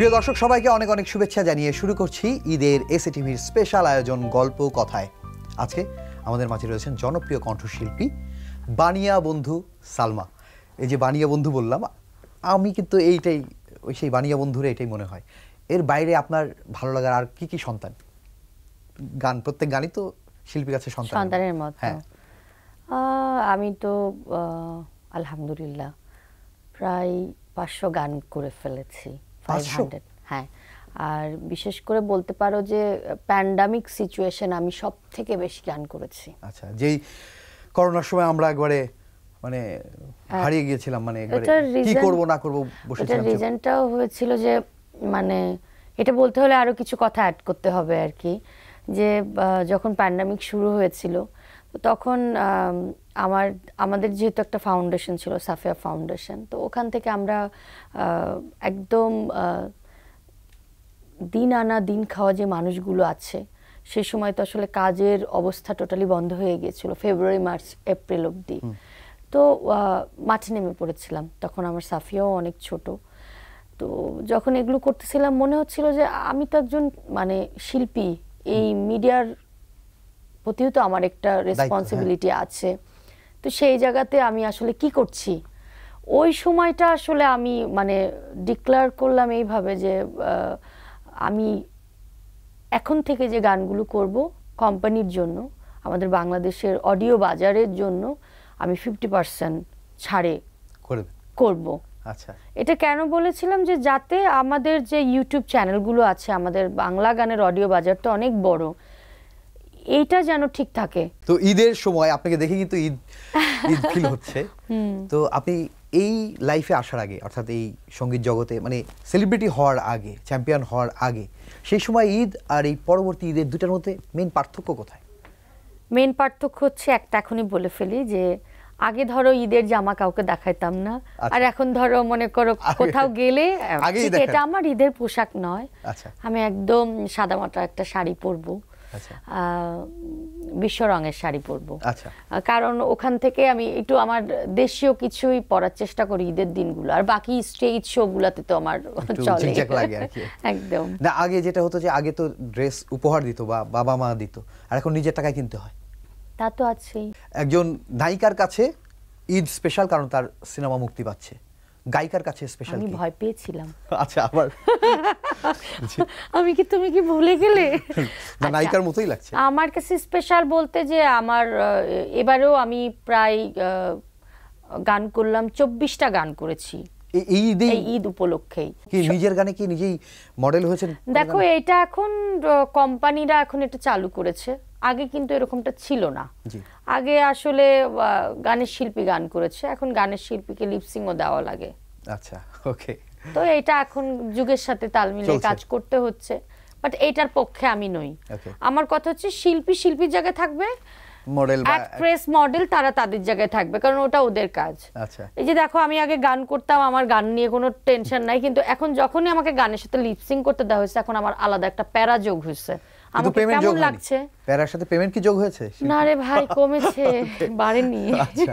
প্রিয় দর্শক সবাইকে অনেক অনেক শুভেচ্ছা জানিয়ে শুরু করছি ঈদের এসএ টিভির স্পেশাল আয়োজন গল্প কথায় আজকে আমাদের মাঝে রয়েছেন জনপ্রিয় কণ্ঠশিল্পী বানিয়া বন্ধু সালমা এই যে বানিয়া বন্ধু বললাম আমি কিন্তু এইটাই ওই সেই বানিয়া বন্ধুরে এটাই মনে হয় এর বাইরে আপনার ভালো লাগার আর কি কি সন্তান গান প্রত্যেক গানই তো শিল্পীর কাছে সন্তান সন্তানের মত হ্যাঁ আমি তো আলহামদুলিল্লাহ প্রায় পাঁচশো গান করে ফেলেছি হ্যাঁ আর বিশেষ করে বলতে পারো যে প্যান্ডামিক সিচুয়েশন আমি সব থেকে বেশি গান করেছি আচ্ছা যেই করোনার সময় আমরা একবারে মানে হ্যাঁ। হারিয়ে গিয়েছিলাম মানে কি করব না করব বসে ছিলাম রিজনটাও হয়েছিল যে মানে এটা বলতে হলে আরো কিছু কথা অ্যাড করতে হবে আর কি যে যখন প্যান্ডামিক শুরু হয়েছিল তখন আমার আমাদের যেহেতু একটা ফাউন্ডেশন ছিল সাফিয়া ফাউন্ডেশন তো ওখান থেকে আমরা একদম দিন আনা দিন খাওয়া যে মানুষগুলো আছে সেই সময় তো আসলে কাজের অবস্থা টোটালি বন্ধ হয়ে গিয়েছিল ফেব্রুয়ারি মার্চ এপ্রিল অব্দি তো মাঠে নেমে পড়েছিলাম তখন আমার সাফিয়াও অনেক ছোট তো যখন এগুলো করতেছিলাম মনে হচ্ছিল যে আমি তো একজন মানে শিল্পী এই মিডিয়ার প্রতিও তো আমার একটা রেসপন্সিবিলিটি হ্যাঁ। আছে তো সেই জায়গাতে আমি আসলে কি করছি ওই সময়টা আসলে আমি মানে ডিক্লেয়ার করলাম এইভাবে যে আমি এখন থেকে যে গানগুলো করব কোম্পানির জন্য আমাদের বাংলাদেশের অডিও বাজারের জন্য আমি ফিফটি পার্সেন্ট ছাড়ে করব আচ্ছা এটা কেন বলেছিলাম যে যাতে আমাদের যে ইউটিউব চ্যানেলগুলো আছে আমাদের বাংলা গানের অডিও বাজারটা অনেক বড় এটা যেন ঠিক থাকে তো ঈদের সময় আপনাকে দেখে কিন্তু ঈদ ঈদ ফিল হচ্ছে তো আপনি এই লাইফে আসার আগে অর্থাৎ এই সঙ্গীত জগতে মানে সেলিব্রিটি হওয়ার আগে চ্যাম্পিয়ন হওয়ার আগে সেই সময় ঈদ আর এই পরবর্তী ঈদের দুটার মধ্যে মেন পার্থক্য কোথায় মেন পার্থক্য হচ্ছে একটা এখনই বলে ফেলি যে আগে ধরো ঈদের জামা কাউকে দেখাইতাম না আচ্ছা। আর এখন ধরো মনে করো কোথাও গেলে এটা আমার ঈদের পোশাক নয় আচ্ছা। আমি একদম সাদামাটা একটা শাড়ি পরবো আচ্ছা। বিশ্ব রঙের শাড়ি পরবো আচ্ছা। কারণ ওখান থেকে আমি একটু আমার দেশীয় কিছুই পরার চেষ্টা করি ঈদের দিনগুলো আর বাকি স্টেজ শো গুলাতে তো আমার চলে একদম না আগে যেটা হতো যে আগে তো ড্রেস উপহার দিত বা বাবা মা দিত আর এখন নিজের টাকায় কিনতে হয় তা তো আছেই একজন নায়িকার কাছে ঈদ স্পেশাল কারণ তার সিনেমা মুক্তি পাচ্ছে গায়িকার কাছে স্পেশাল আমি ভয় পেয়েছিলাম আচ্ছা আবার আমি কি তুমি কি ভুলে গেলে না আচ্ছা, নায়িকার মতোই লাগছে আমার কাছে স্পেশাল বলতে যে আমার এবারেও আমি প্রায় গান করলাম চব্বিশটা গান করেছি ঈদে ঈদ উপলক্ষেই কি নিজের গানে কি নিজেই মডেল হয়েছেন দেখো এটা এখন কোম্পানিরা এখন এটা চালু করেছে আগে কিন্তু এরকমটা ছিল না আগে আসলে গানের শিল্পী গান করেছে এখন গানের শিল্পীকে লিপসিংও দেওয়া লাগে আচ্ছা ওকে তো এটা এখন যুগের সাথে তাল মিলিয়ে কাজ করতে হচ্ছে বাট এটার পক্ষে আমি নই আমার কথা হচ্ছে শিল্পী শিল্পীর জায়গায় থাকবে মডেল অ্যাক্ট্রেস মডেল তারা তাদের জায়গায় থাকবে কারণ ওটা ওদের কাজ আচ্ছা এই যে দেখো আমি আগে গান করতাম আমার গান নিয়ে কোনো টেনশন নাই কিন্তু এখন যখনই আমাকে গানের সাথে লিপসিং করতে দেওয়া হয়েছে এখন আমার আলাদা একটা প্যারা যোগ হয়েছে আমাকে কেমন লাগছে প্যারার সাথে পেমেন্ট কি যোগ হয়েছে না রে ভাই কমেছে বাড়েনি আচ্ছা।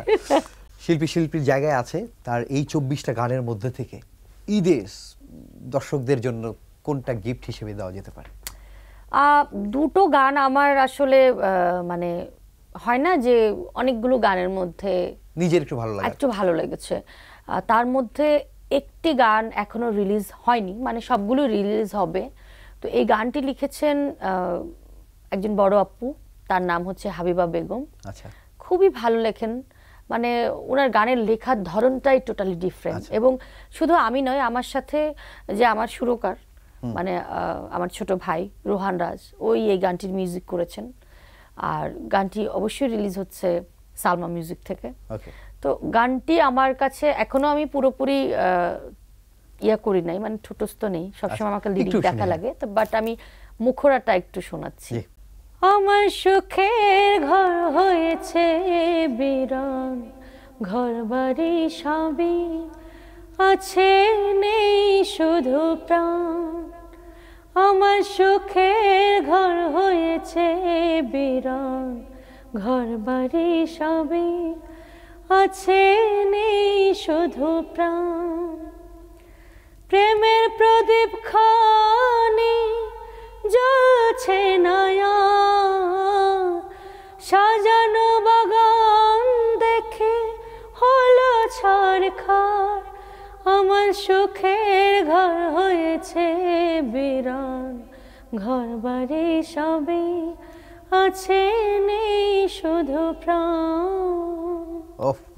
শিল্পী শিল্পীর জায়গায় আছে তার এই চব্বিশটা গানের মধ্যে থেকে দর্শকদের জন্য কোনটা গিফট হিসেবে দেওয়া যেতে পারে দুটো গান আমার আসলে মানে হয় না যে অনেকগুলো গানের মধ্যে নিজের একটু ভালো লাগে একটু ভালো লেগেছে তার মধ্যে একটি গান এখনো রিলিজ হয়নি মানে সবগুলো রিলিজ হবে তো এই গানটি লিখেছেন একজন বড় আপু তার নাম হচ্ছে হাবিবা বেগম আচ্ছা খুবই ভালো লেখেন মানে ওনার গানের লেখার ধরনটাই টোটালি আচ্ছা। ডিফারেন্ট এবং শুধু আমি নয় আমার সাথে যে আমার সুরকার মানে আমার ছোট ভাই রোহান রাজ ওই এই গানটির মিউজিক করেছেন আর গানটি অবশ্যই রিলিজ হচ্ছে সালমা মিউজিক থেকে তো গানটি আমার কাছে এখনো আমি পুরোপুরি ইয়া করি নাই মানে ঠোটস্থ নেই সবসময় আচ্ছা, আমাকে লিরিক দেখা লাগে তো বাট আমি মুখরাটা একটু শোনাচ্ছি আমার সুখের ঘর হয়েছে বিরল ঘর বাড়ি সবই আছে নেই শুধু প্রাণ আমার সুখের ঘর হয়েছে বিরল ঘর বাড়ি সবই আছে নেই শুধু প্রাণ প্রেমের প্রদীপ খানি জ্বলছে নয়া সাজানো বাগান দেখে হলো ছাড়খার আমার সুখের ঘর হয়েছে বিরান ঘর বাড়ি সবে আছে নেই শুধু প্রাণ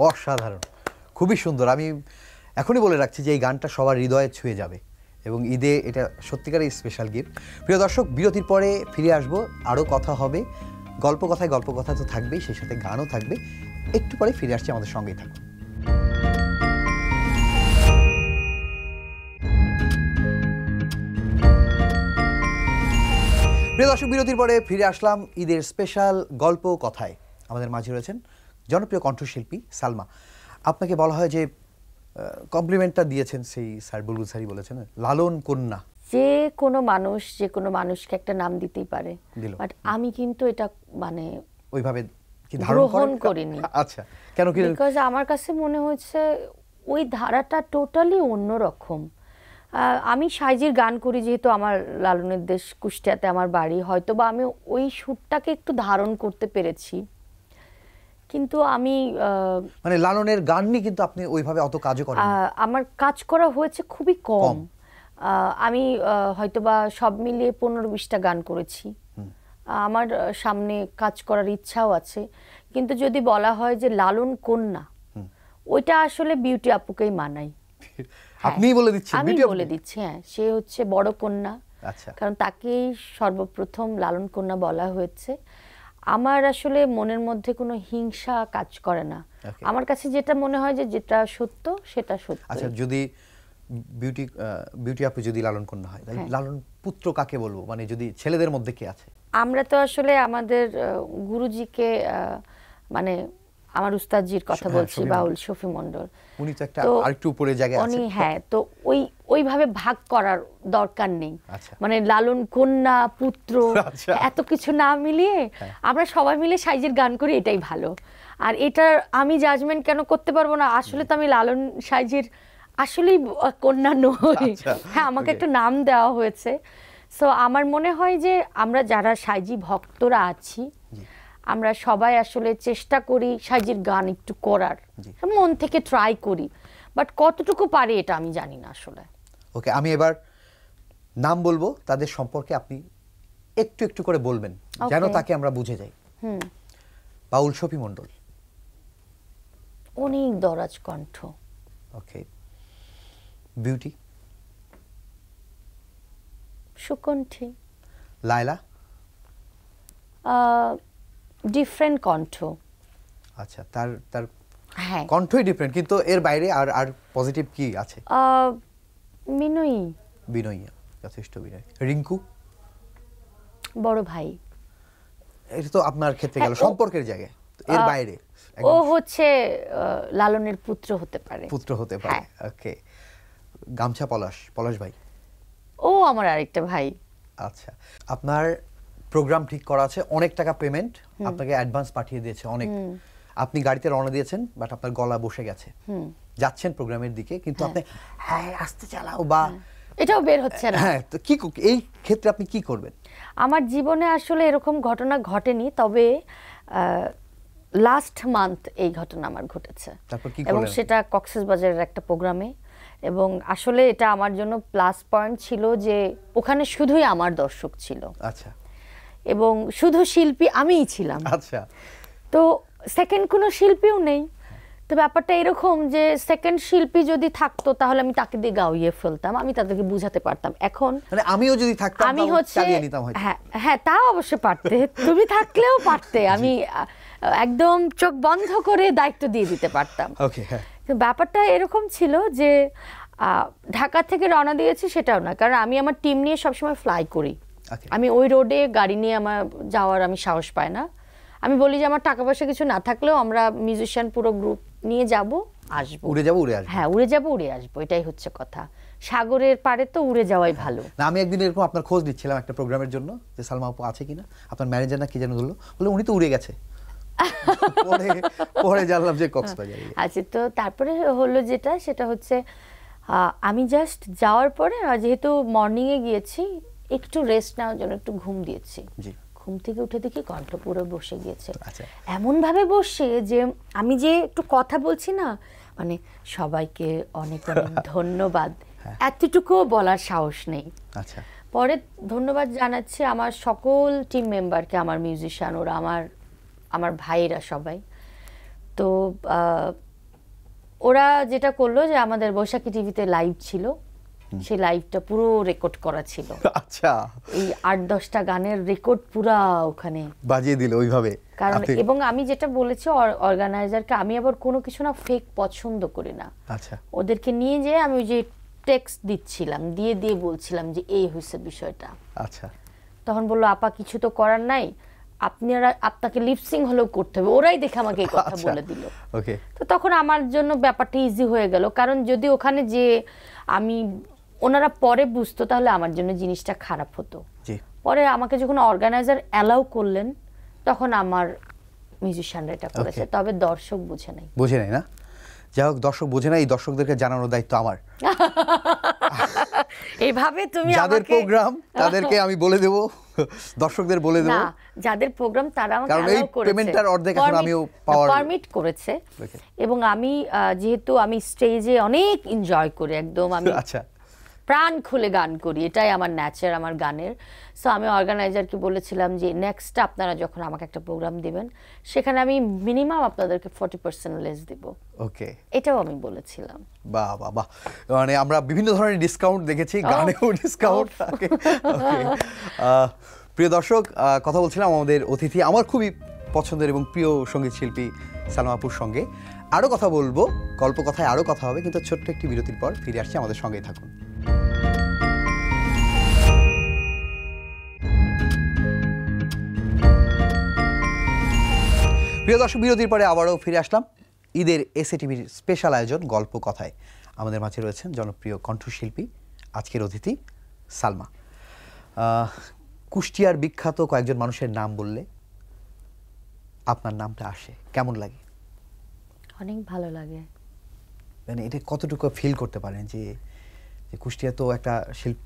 অসাধারণ খুবই সুন্দর আমি এখনই বলে রাখছি যে এই গানটা সবার হৃদয়ে ছুঁয়ে যাবে এবং ঈদে এটা সত্যিকারই স্পেশাল গিফট প্রিয় দর্শক বিরতির পরে ফিরে আসব আরও কথা হবে গল্প কথায় গল্প কথা তো থাকবেই সেই সাথে গানও থাকবে একটু পরে ফিরে আসছি আমাদের সঙ্গেই থাকুন প্রিয় দর্শক বিরতির পরে ফিরে আসলাম ঈদের স্পেশাল গল্প কথায় আমাদের মাঝে রয়েছেন জনপ্রিয় কণ্ঠশিল্পী সালমা আপনাকে বলা হয় যে কমপ্লিমেন্টটা দিয়েছেন সেই স্যার বুলবুল স্যারই বলেছেন লালন কন্যা যে কোনো মানুষ যে কোনো মানুষকে একটা নাম দিতেই পারে বাট আমি কিন্তু এটা মানে ওইভাবে কি ধারণ করিনি আচ্ছা কেন কি বিকজ আমার কাছে মনে হয়েছে ওই ধারাটা টোটালি অন্যরকম আমি সাইজির গান করি যেহেতু আমার লালনের দেশ কুষ্টিয়াতে আমার বাড়ি হয়তো বা আমি ওই সুরটাকে একটু ধারণ করতে পেরেছি কিন্তু আমি মানে লালনের গান নিয়ে কিন্তু আপনি ওইভাবে অত কাজ করেন আমার কাজ করা হয়েছে খুবই কম আমি হয়তোবা সব মিলিয়ে পনেরো বিশটা গান করেছি আমার সামনে কাজ করার ইচ্ছাও আছে কিন্তু যদি বলা হয় যে লালন কন্যা ওইটা আসলে বিউটি আপুকেই মানাই আপনিই বলে দিচ্ছেন হ্যাঁ, আমি বলে দিচ্ছি হ্যাঁ সে হচ্ছে বড় কন্যা আচ্ছা। কারণ তাকেই সর্বপ্রথম লালন কন্যা বলা হয়েছে আমার আসলে মনের মধ্যে কোনো হিংসা কাজ করে না আমার কাছে যেটা মনে হয় যে যেটা সত্য সেটা সত্য আচ্ছা যদি বিউটি বিউটি আপু যদি লালন কন্যা হয় তাহলে হ্যাঁ। লালন পুত্র কাকে বলবো মানে যদি ছেলেদের মধ্যে কে আছে আমরা তো আসলে আমাদের গুরুজিকে মানে আমার উস্তাদজির কথা হ্যাঁ, বলছি বাউল শফি মন্ডল উনি তো একটা আরেকটু উপরে জায়গায় উনি হ্যাঁ তো ওই ওইভাবে ভাগ করার দরকার নেই আচ্ছা। মানে লালন কন্যা পুত্র আচ্ছা। এত কিছু না মিলিয়ে হ্যাঁ। আমরা সবাই মিলে সাইজের গান করি এটাই ভালো আর এটা আমি জাজমেন্ট কেন করতে পারবো না আসলে তো আমি লালন সাইজের আসলেই কন্যা নই আচ্ছা, হ্যাঁ আমাকে একটা নাম দেওয়া হয়েছে সো আমার মনে হয় যে আমরা যারা সাইজি ভক্তরা আছি আমরা সবাই আসলে চেষ্টা করি সাজির গান একটু করার মন থেকে ট্রাই করি বাট কতটুকু পারে এটা আমি জানি না আসলে ওকে আমি এবার নাম বলবো তাদের সম্পর্কে আপনি একটু একটু করে বলবেন যেন তাকে আমরা বুঝে যাই বাউল শফি মন্ডল অনেক দরাজ কণ্ঠ ওকে বিউটি সুকণ্ঠী লাইলা ডিফারেন্ট কণ্ঠ আচ্ছা তার তার হ্যাঁ কণ্ঠই ডিফারেন্ট কিন্তু এর বাইরে আর আর পজিটিভ কি আছে বিনয়ী বিনয়ী যথেষ্ট বিনয় রিঙ্কু বড় ভাই এটা তো আপনার ক্ষেত্রে গেল হ্যাঁ, সম্পর্কের জায়গায় এর বাইরে ও হচ্ছে লালনের পুত্র হতে পারে পুত্র হতে পারে ওকে হ্যাঁ। গামছা পলাশ পলাশ ভাই ও আমার আরেকটা ভাই আচ্ছা আপনার প্রোগ্রাম ঠিক করা আছে অনেক টাকা পেমেন্ট আপনাকে অ্যাডভান্স পাঠিয়ে দিয়েছে অনেক আপনি গাড়িতে রওনা দিয়েছেন বাট আপনার গলা বসে গেছে যাচ্ছেন প্রোগ্রামের দিকে কিন্তু হ্যাঁ। আপনি হ্যাঁ আস্তে চালাও বা হ্যাঁ। এটাও বের হচ্ছে না হ্যাঁ তো কি এই ক্ষেত্রে আপনি কি করবেন আমার জীবনে আসলে এরকম ঘটনা ঘটেনি তবে লাস্ট মান্থ এই ঘটনা আমার ঘটেছে এবং সেটা কক্সেসবাজারের একটা প্রোগ্রামে এবং আসলে এটা আমার জন্য প্লাস পয়েন্ট ছিল যে ওখানে শুধুই আমার দর্শক ছিল আচ্ছা এবং শুধু শিল্পী আমিই ছিলাম আচ্ছা তো সেকেন্ড কোনো শিল্পীও নেই তো ব্যাপারটা এরকম যে সেকেন্ড শিল্পী যদি থাকতো তাহলে আমি তাকে দিয়ে গাওয়িয়ে ফেলতাম আমি তাদেরকে বুঝাতে পারতাম এখন মানে আমিও যদি থাকতাম আমি হচ্ছে হ্যাঁ হ্যাঁ তা অবশ্য পারতে তুমি থাকলেও পারতে আমি একদম চোখ বন্ধ করে দায়িত্ব দিয়ে দিতে পারতাম হ্যাঁ। ব্যাপারটা এরকম ছিল যে ঢাকা থেকে রওনা দিয়েছি সেটাও না কারণ আমি আমার টিম নিয়ে সবসময় ফ্লাই করি আমি ওই রোডে গাড়ি নিয়ে আমার যাওয়ার আমি সাহস পাই না আমি বলি যে আমার টাকা পয়সা কিছু না থাকলেও আমরা মিউজিশিয়ান পুরো গ্রুপ নিয়ে যাব আসবো উড়ে যাবো উড়ে আসবো হ্যাঁ উড়ে যাবো উড়ে আসবো এটাই হচ্ছে কথা সাগরের পাড়ে তো উড়ে যাওয়াই ভালো না আমি একদিন এরকম আপনার খোঁজ নিচ্ছিলাম একটা প্রোগ্রামের জন্য যে সালমা আপু আছে কিনা আপনার ম্যানেজার না কি যেন বললো বলে উনি তো উড়ে গেছে পরে জানলাম যে কক্সবাজার আচ্ছা তো তারপরে হলো যেটা সেটা হচ্ছে আমি জাস্ট যাওয়ার পরে যেহেতু মর্নিংয়ে গিয়েছি একটু রেস্ট নেওয়ার জন্য একটু ঘুম দিয়েছি ঘুম থেকে উঠে দেখি কণ্ঠ পুরো বসে গিয়েছে আচ্ছা। এমনভাবে বসে যে আমি যে একটু কথা বলছি না মানে সবাইকে অনেক অনেক ধন্যবাদ হ্যাঁ। এতটুকুও বলার সাহস নেই আচ্ছা। পরে ধন্যবাদ জানাচ্ছি আমার সকল টিম মেম্বারকে আমার মিউজিশিয়ান ওরা আমার আমার ভাইয়েরা সবাই তো ওরা যেটা করলো যে আমাদের বৈশাখী টিভিতে লাইভ ছিল সেই লাইভটা পুরো রেকর্ড করা ছিল আচ্ছা এই আট দশটা গানের রেকর্ড পুরা ওখানে বাজিয়ে দিল ওইভাবে কারণ এবং আমি যেটা বলেছি অর্গানাইজারকে আমি আবার কোনো কিছু না ফেক পছন্দ করি না আচ্ছা ওদেরকে নিয়ে যেয়ে আমি যে টেক্সট দিচ্ছিলাম দিয়ে দিয়ে বলছিলাম যে এই হয়েছে বিষয়টা আচ্ছা তখন বললো আপা কিছু তো করার নাই আপনারা আপনাকে লিপসিং হলেও করতে হবে ওরাই দেখে আমাকে এই কথা আচ্ছা। বলে দিল ওকে তো তখন আমার জন্য ব্যাপারটা ইজি হয়ে গেল কারণ যদি ওখানে যে আমি ওনারা পরে বুঝতো তাহলে আমার জন্য জিনিসটা খারাপ হতো পরে আমাকে যখন অর্গানাইজার অ্যালাউ করলেন তখন আমার মিউজিশিয়ানরা এটা করেছে তবে দর্শক বুঝে নাই বুঝে নাই না যাই হোক দর্শক বুঝে নাই এই দর্শকদেরকে জানানোর দায়িত্ব আমার এইভাবে তুমি যাদের প্রোগ্রাম তাদেরকে আমি বলে দেব দর্শকদের বলে দেব যাদের প্রোগ্রাম তারা আমাকে কারণ এই অর্ধেক এখন আমিও পাওয়ার পারমিট করেছে এবং আমি যেহেতু আমি স্টেজে অনেক এনজয় করি একদম আমি আচ্ছা প্রাণ খুলে গান করি এটাই আমার ন্যাচার আমার গানের সো আমি অর্গানাইজারকে বলেছিলাম যে নেক্সট আপনারা যখন আমাকে একটা প্রোগ্রাম দিবেন সেখানে আমি মিনিমাম আপনাদেরকে ফর্টি পার্সেন্ট লেস দিব ওকে এটাও আমি বলেছিলাম বাহ বাহ বাহ মানে আমরা বিভিন্ন ধরনের ডিসকাউন্ট দেখেছি oh. গানেও discount oh. থাকে প্রিয় দর্শক কথা বলছিলাম আমাদের অতিথি আমার খুবই পছন্দের এবং প্রিয় সঙ্গীত শিল্পী সালমাপুর সঙ্গে আরও কথা বলবো গল্প কথায় আরও কথা হবে কিন্তু ছোট্ট একটি বিরতির পর ফিরে আসছি আমাদের সঙ্গেই থাকুন প্রিয় দর্শক বিরতির পরে আবারও ফিরে আসলাম ঈদের এসএ টিভির স্পেশাল আয়োজন গল্প কথায় আমাদের মাঝে রয়েছেন জনপ্রিয় কণ্ঠশিল্পী আজকের অতিথি সালমা কুষ্টিয়ার বিখ্যাত কয়েকজন মানুষের নাম বললে আপনার নামটা আসে কেমন লাগে অনেক ভালো লাগে মানে এটা কতটুকু ফিল করতে পারেন যে কুষ্টিয়া তো একটা শিল্প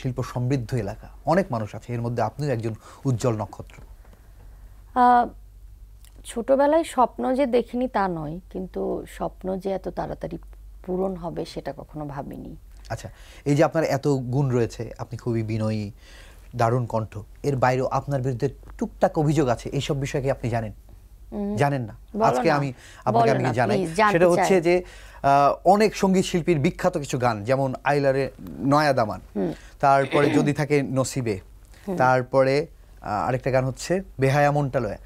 শিল্প সমৃদ্ধ এলাকা অনেক মানুষ আছে এর মধ্যে আপনিও একজন উজ্জ্বল নক্ষত্র ছোটবেলায় স্বপ্ন যে দেখিনি তা নয় কিন্তু স্বপ্ন যে এত তাড়াতাড়ি পূরণ হবে সেটা কখনো ভাবিনি আচ্ছা এই যে আপনার এত গুণ রয়েছে আপনি খুবই বিনয়ী দারুণ কণ্ঠ এর বাইরেও আপনার বিরুদ্ধে টুকটাক অভিযোগ আছে এইসব বিষয়ে কি আপনি জানেন জানেন না আজকে আমি আপনাকে আমি জানাই সেটা হচ্ছে যে অনেক সঙ্গীত শিল্পীর বিখ্যাত কিছু গান যেমন আইলারে নয়া দামান তারপরে যদি থাকে নসিবে তারপরে আরেকটা গান হচ্ছে বেহায়া মন্টালয়া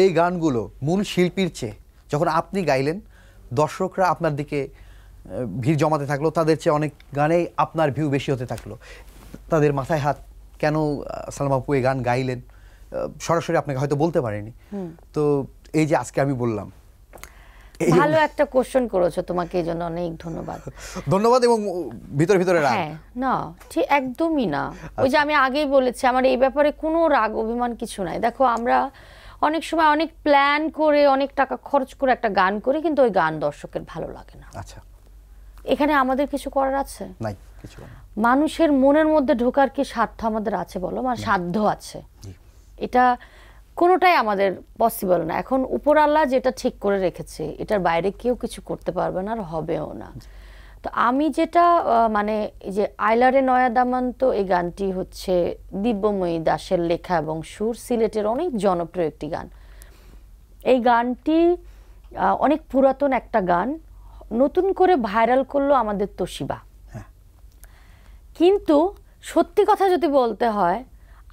এই গানগুলো মূল শিল্পীর চেয়ে যখন আপনি গাইলেন দর্শকরা আপনার দিকে ভিড় জমাতে থাকলো তাদের চেয়ে অনেক গানেই আপনার ভিউ বেশি হতে থাকলো তাদের মাথায় হাত কেন সালামাপু এই গান গাইলেন সরাসরি আপনাকে হয়তো বলতে পারেনি তো এই যে আজকে আমি বললাম ভালো একটা কোশ্চেন করেছো তোমাকে এই জন্য অনেক ধন্যবাদ ধন্যবাদ এবং ভিতরে ভিতরে রাগ হ্যাঁ না ঠিক একদমই না আচ্ছা। ওই যে আমি আগেই বলেছি আমার এই ব্যাপারে কোনো রাগ অভিমান কিছু নাই দেখো আমরা অনেক সময় অনেক প্ল্যান করে অনেক টাকা খরচ করে একটা গান করি কিন্তু ওই গান দর্শকের ভালো লাগে না আচ্ছা এখানে আমাদের কিছু করার আছে নাই কিছু মানুষের মনের মধ্যে ঢোকার কি সাধ্য আমাদের আছে বলো মানে সাধ্য আছে এটা কোনোটাই আমাদের পসিবল না এখন আল্লাহ যেটা ঠিক করে রেখেছে এটার বাইরে কেউ কিছু করতে পারবে না আর হবেও না তো আমি যেটা মানে যে আইলারে নয়া দামান্ত এই গানটি হচ্ছে দিব্যময়ী দাসের লেখা এবং সুর সিলেটের অনেক জনপ্রিয় একটি গান এই গানটি অনেক পুরাতন একটা গান নতুন করে ভাইরাল করলো আমাদের তোশিবা হ্যাঁ। কিন্তু সত্যি কথা যদি বলতে হয়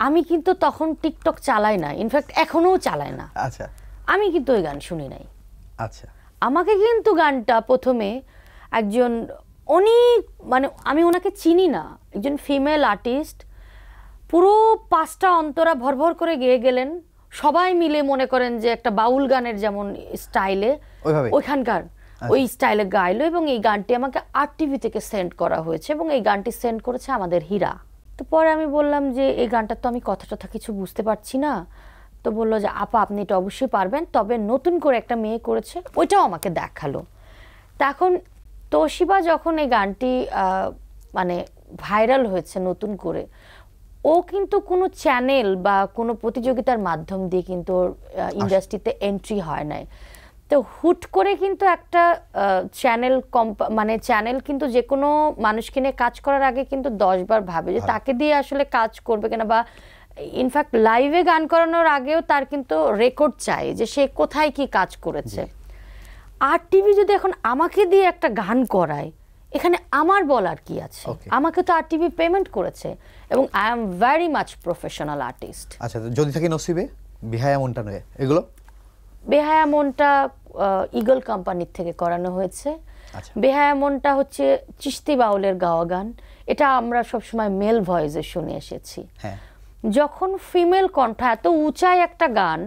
আমি কিন্তু তখন টিকটক চালাই না ইনফ্যাক্ট এখনো চালাই না আচ্ছা আমি কিন্তু ওই গান শুনি নাই আচ্ছা আমাকে কিন্তু গানটা প্রথমে একজন অনেক মানে আমি ওনাকে চিনি না একজন ফিমেল আর্টিস্ট পুরো পাঁচটা অন্তরা ভরভর করে গেয়ে গেলেন সবাই মিলে মনে করেন যে একটা বাউল গানের যেমন স্টাইলে ওইখানকার আচ্ছা। ওই স্টাইলে গাইলো এবং এই গানটি আমাকে আর টিভি থেকে সেন্ড করা হয়েছে এবং এই গানটি সেন্ড করেছে আমাদের হীরা তো পরে আমি বললাম যে এই গানটার তো আমি কথা টথা কিছু বুঝতে পারছি না তো বললো যে আপা আপনি এটা অবশ্যই পারবেন তবে নতুন করে একটা মেয়ে করেছে ওইটাও আমাকে দেখালো তখন তোশিবা যখন এই গানটি মানে ভাইরাল হয়েছে নতুন করে ও কিন্তু কোনো চ্যানেল বা কোনো প্রতিযোগিতার মাধ্যম দিয়ে কিন্তু ওর ইন্ডাস্ট্রিতে এন্ট্রি হয় নাই তো হুট করে কিন্তু একটা চ্যানেল মানে চ্যানেল কিন্তু যে কোনো মানুষকে নিয়ে কাজ করার আগে কিন্তু দশবার ভাবে যে তাকে দিয়ে আসলে কাজ করবে কিনা বা ইনফ্যাক্ট লাইভে গান করানোর আগেও তার কিন্তু রেকর্ড চাই যে সে কোথায় কি কাজ করেছে আর টিভি যদি এখন আমাকে দিয়ে একটা গান করায় এখানে আমার বলার কি আছে আমাকে তো আর টিভি পেমেন্ট করেছে এবং I am very much professional artist আচ্ছা যদি থাকি নসিবে বিহায় এমনটা নয় এগুলো বেহায়ামনটা ইগল কোম্পানির থেকে করানো হয়েছে আচ্ছা। বেহায়ামনটা হচ্ছে চিস্তি বাউলের গাওয়া গান এটা আমরা সবসময় মেল ভয়েসে শুনে এসেছি হ্যাঁ। যখন ফিমেল কণ্ঠ এত উঁচায় একটা গান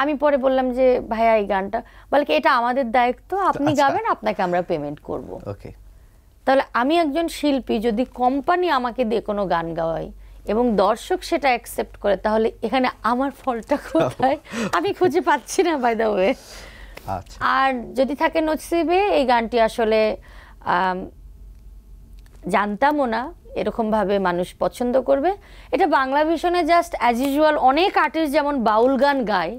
আমি পরে বললাম যে ভাইয়া এই গানটা বলে কি এটা আমাদের দায়িত্ব আপনি আচ্ছা। গাবেন আপনাকে আমরা পেমেন্ট করব ওকে তাহলে আমি একজন শিল্পী যদি কোম্পানি আমাকে দিয়ে কোনো গান গাওয়াই এবং দর্শক সেটা অ্যাকসেপ্ট করে তাহলে এখানে আমার ফলটা কোথায় আমি খুঁজে পাচ্ছি না বাই দা ওয়ে আর যদি থাকে নসিবে এই গানটি আসলে জানতামও না এরকমভাবে মানুষ পছন্দ করবে এটা বাংলা ভীষণে জাস্ট অ্যাজ ইউজুয়াল অনেক আর্টিস্ট যেমন বাউল গান গায়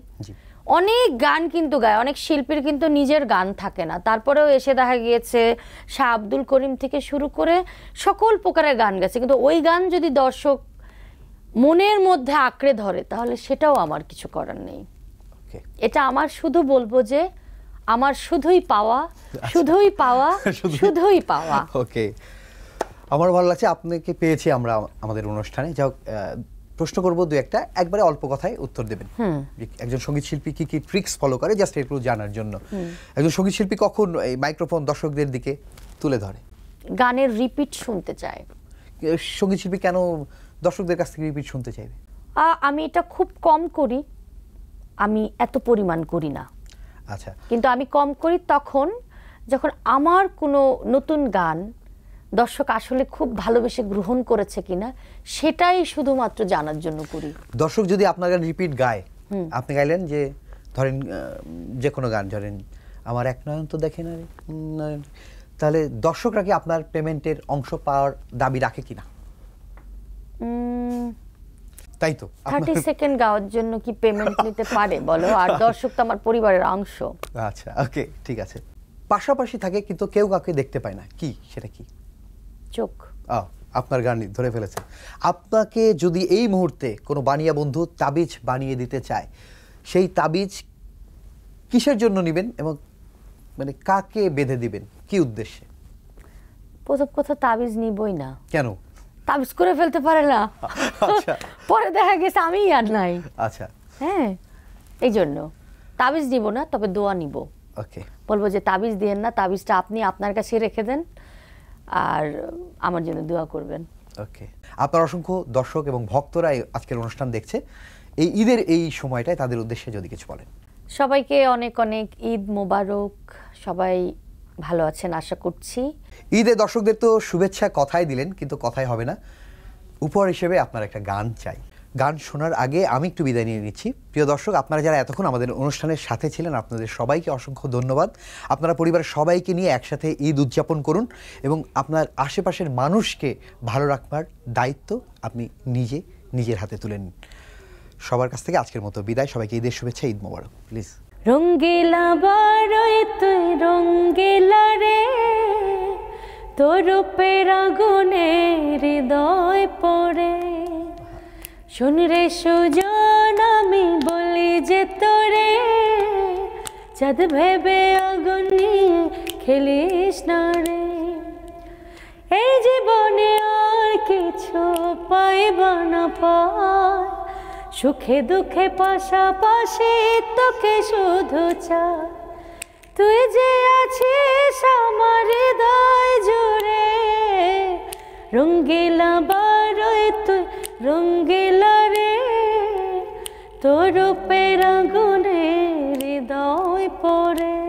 অনেক গান কিন্তু গায় অনেক শিল্পীর কিন্তু নিজের গান থাকে না তারপরেও এসে দেখা গিয়েছে শাহ আব্দুল করিম থেকে শুরু করে সকল প্রকারের গান গেছে কিন্তু ওই গান যদি দর্শক মনের মধ্যে আঁকড়ে ধরে তাহলে সেটাও আমার কিছু করার নেই এটা আমার শুধু বলবো যে আমার শুধুই পাওয়া আচ্ছা। শুধুই পাওয়া শুধুই পাওয়া ওকে আমার ভালো লাগছে আপনাকে পেয়েছি আমরা আমাদের অনুষ্ঠানে যাই প্রশ্ন করবো দু একটা একবারে অল্প কথায় উত্তর দেবেন একজন সঙ্গীত শিল্পী কি কি ট্রিক্স ফলো করে জাস্ট এগুলো জানার জন্য একজন সঙ্গীত শিল্পী কখন এই মাইক্রোফোন দর্শকদের দিকে তুলে ধরে গানের রিপিট শুনতে চায় সঙ্গীত শিল্পী কেন দর্শকদের কাছ থেকে রিপিট শুনতে চাইবে আমি এটা খুব কম করি আমি এত পরিমাণ করি না আচ্ছা কিন্তু আমি কম করি তখন যখন আমার কোনো নতুন গান দর্শক আসলে খুব ভালোবেসে গ্রহণ করেছে কিনা সেটাই শুধুমাত্র জানার জন্য করি দর্শক যদি আপনার গান রিপিট গায় আপনি গাইলেন যে ধরেন যে কোনো গান ধরেন আমার এক নয়ন তো দেখে তাহলে দর্শকরা কি আপনার পেমেন্টের অংশ পাওয়ার দাবি রাখে কিনা তাই তো 30 সেকেন্ড গাওয়ার জন্য কি পেমেন্ট নিতে পারে বলো আর দর্শক তো আমার পরিবারের অংশ আচ্ছা ওকে ঠিক আছে পাশাপাশি থাকে কিন্তু কেউ কাউকে দেখতে পায় না কি সেটা কি চোখ আপনার গান ধরে ফেলেছে আপনাকে যদি এই মুহূর্তে কোনো বানিয়া বন্ধু তাবিজ বানিয়ে দিতে চায় সেই তাবিজ কিসের জন্য নেবেন এবং মানে কাকে বেঁধে দিবেন কি উদ্দেশ্যে প্রথম কথা তাবিজ নিবই না কেন তাবিজ করে ফেলতে পারে না আচ্ছা। পরে দেখা গেছে আমি আর নাই আচ্ছা হ্যাঁ এই জন্য তাবিজ নিব না তবে দোয়া নিব ওকে বলবো যে তাবিজ দেন না তাবিজটা আপনি আপনার কাছে রেখে দেন আর আমার জন্য দোয়া করবেন ওকে আপনার অসংখ্য দর্শক এবং ভক্তরা আজকের অনুষ্ঠান দেখছে এই ঈদের এই সময়টায় তাদের উদ্দেশ্যে যদি কিছু বলেন সবাইকে অনেক অনেক ঈদ মোবারক সবাই ভালো আছেন আশা করছি ঈদে দর্শকদের তো শুভেচ্ছা কথাই দিলেন কিন্তু কথাই হবে না উপহার হিসেবে আপনার একটা গান চাই গান শোনার আগে আমি একটু বিদায় নিয়ে নিচ্ছি প্রিয় দর্শক আপনারা যারা এতক্ষণ আমাদের অনুষ্ঠানের সাথে ছিলেন আপনাদের সবাইকে অসংখ্য ধন্যবাদ আপনারা পরিবারের সবাইকে নিয়ে একসাথে ঈদ উদযাপন করুন এবং আপনার আশেপাশের মানুষকে ভালো রাখবার দায়িত্ব আপনি নিজে নিজের হাতে তুলে নিন সবার কাছ থেকে আজকের মতো বিদায় সবাইকে ঈদের শুভেচ্ছা ঈদ মোবারক প্লিজ রঙ্গিলা বারই তুই রঙ্গিলা রে তোরূপের আগুনে হৃদয় পড়ে শুন রে সুজন আমি বলি যে তোরে চাঁদ ভেবে আগুনি খেলিস না রে এই জীবনে আর কিছু পাইব না পায় সুখে দুঃখে পাশাপাশি তোকে শুধু চা তুই যে আছিস আমার হৃদয় জুড়ে রঙ্গিলা বারোই তুই রঙ্গিলা রে তোর রূপের আগুনে হৃদয় পড়ে